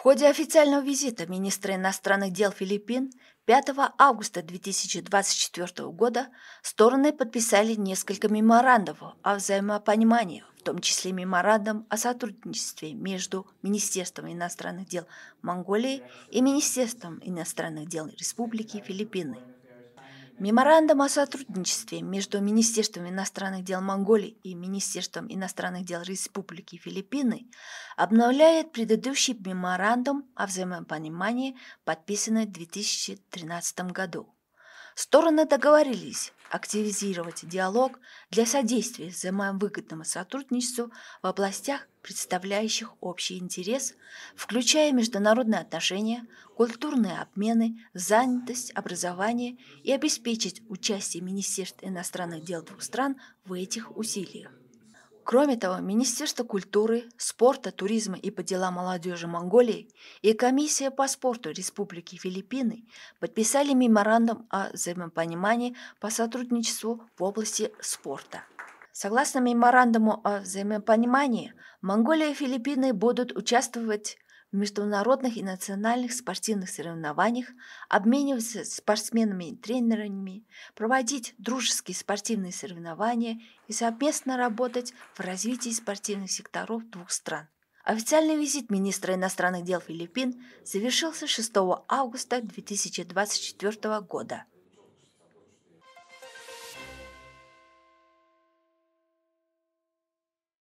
В ходе официального визита министра иностранных дел Филиппин 5 августа 2024 года стороны подписали несколько меморандов о взаимопонимании, в том числе меморандум о сотрудничестве между Министерством иностранных дел Монголии и Министерством иностранных дел Республики Филиппины. Меморандум о сотрудничестве между Министерством иностранных дел Монголии и Министерством иностранных дел Республики Филиппины обновляет предыдущий меморандум о взаимопонимании, подписанный в 2013 году. Стороны договорились активизировать диалог для содействия взаимовыгодному сотрудничеству в областях, представляющих общий интерес, включая международные отношения, культурные обмены, занятость, образование и обеспечить участие Министерств иностранных дел двух стран в этих усилиях. Кроме того, Министерство культуры, спорта, туризма и по делам молодежи Монголии и Комиссия по спорту Республики Филиппины подписали меморандум о взаимопонимании по сотрудничеству в области спорта. Согласно меморандуму о взаимопонимании, Монголия и Филиппины будут участвовать в международных и национальных спортивных соревнованиях, обмениваться спортсменами и тренерами, проводить дружеские спортивные соревнования и совместно работать в развитии спортивных секторов двух стран. Официальный визит министра иностранных дел Филиппин завершился 6 августа 2024 года.